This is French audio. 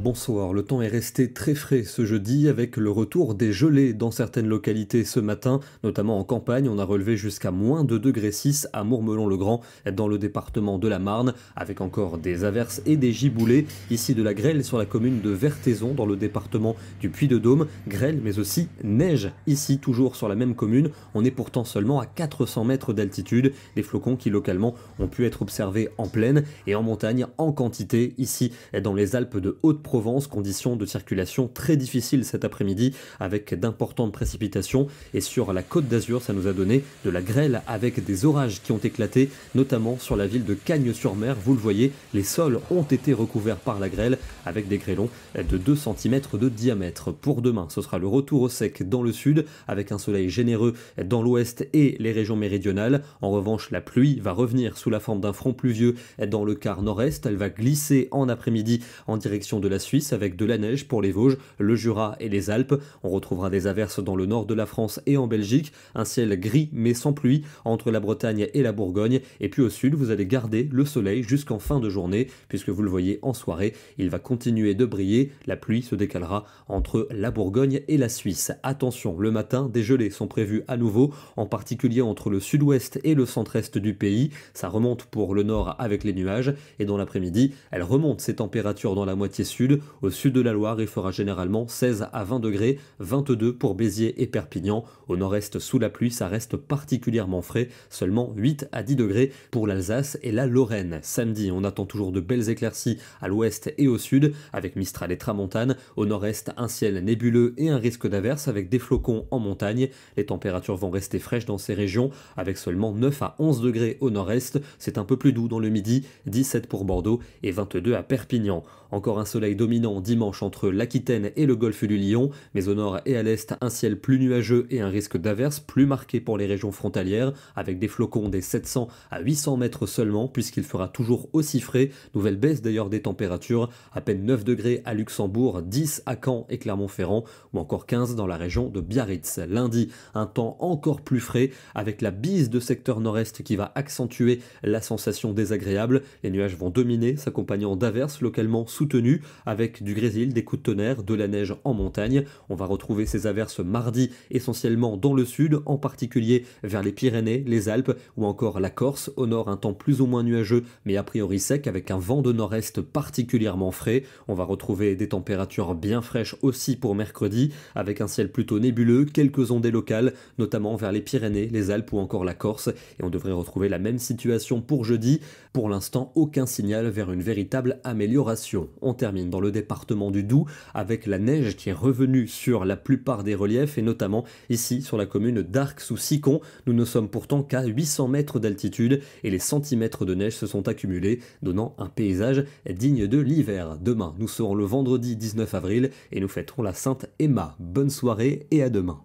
bonsoir. Le temps est resté très frais ce jeudi avec le retour des gelées dans certaines localités ce matin, notamment en campagne. On a relevé jusqu'à moins de degrés 6 à Mourmelon-le-Grand dans le département de la Marne, avec encore des averses et des giboulées. Ici de la grêle sur la commune de Vertaison dans le département du Puy-de-Dôme. Grêle mais aussi neige ici toujours sur la même commune. On est pourtant seulement à 400 mètres d'altitude. Des flocons qui localement ont pu être observés en plaine et en montagne en quantité ici dans les Alpes de Haute-Provence Provence, conditions de circulation très difficiles cet après-midi avec d'importantes précipitations. Et sur la côte d'Azur, ça nous a donné de la grêle avec des orages qui ont éclaté, notamment sur la ville de Cagnes-sur-Mer. Vous le voyez, les sols ont été recouverts par la grêle avec des grêlons de 2 cm de diamètre. Pour demain, ce sera le retour au sec dans le sud avec un soleil généreux dans l'ouest et les régions méridionales. En revanche, la pluie va revenir sous la forme d'un front pluvieux dans le quart nord-est. Elle va glisser en après-midi en direction de la Suisse avec de la neige pour les Vosges, le Jura et les Alpes. On retrouvera des averses dans le nord de la France et en Belgique, un ciel gris mais sans pluie entre la Bretagne et la Bourgogne. Et puis au sud, vous allez garder le soleil jusqu'en fin de journée, puisque vous le voyez en soirée, il va continuer de briller. La pluie se décalera entre la Bourgogne et la Suisse. Attention, le matin, des gelées sont prévues à nouveau, en particulier entre le sud-ouest et le centre-est du pays. Ça remonte pour le nord avec les nuages, et dans l'après-midi, elle remonte ses températures dans la moitié sud au sud de la Loire, il fera généralement 16 à 20 degrés, 22 pour Béziers et Perpignan. Au nord-est, sous la pluie, ça reste particulièrement frais, seulement 8 à 10 degrés pour l'Alsace et la Lorraine. Samedi, on attend toujours de belles éclaircies à l'ouest et au sud, avec Mistral et Tramontane. Au nord-est, un ciel nébuleux et un risque d'averse avec des flocons en montagne. Les températures vont rester fraîches dans ces régions, avec seulement 9 à 11 degrés au nord-est. C'est un peu plus doux dans le midi, 17 pour Bordeaux et 22 à Perpignan. Encore un soleil dominant dimanche entre l'Aquitaine et le golfe du Lion, mais au nord et à l'est, un ciel plus nuageux et un risque d'averse plus marqué pour les régions frontalières, avec des flocons des 700 à 800 mètres seulement, puisqu'il fera toujours aussi frais. Nouvelle baisse d'ailleurs des températures, à peine 9 degrés à Luxembourg, 10 à Caen et Clermont-Ferrand, ou encore 15 dans la région de Biarritz. Lundi, un temps encore plus frais, avec la bise de secteur nord-est qui va accentuer la sensation désagréable. Les nuages vont dominer, s'accompagnant d'averses localement soutenues, avec du grésil, des coups de tonnerre, de la neige en montagne. On va retrouver ces averses mardi essentiellement dans le sud, en particulier vers les Pyrénées, les Alpes ou encore la Corse. Au nord, un temps plus ou moins nuageux, mais a priori sec, avec un vent de nord-est particulièrement frais. On va retrouver des températures bien fraîches aussi pour mercredi, avec un ciel plutôt nébuleux, quelques ondées locales, notamment vers les Pyrénées, les Alpes ou encore la Corse. Et on devrait retrouver la même situation pour jeudi. Pour l'instant, aucun signal vers une véritable amélioration. On termine dans le département du Doubs, avec la neige qui est revenue sur la plupart des reliefs, et notamment ici sur la commune d'Arc sous Sicon. Nous ne sommes pourtant qu'à 800 mètres d'altitude, et les centimètres de neige se sont accumulés, donnant un paysage digne de l'hiver. Demain, nous serons le vendredi 19 avril, et nous fêterons la Sainte Emma. Bonne soirée et à demain.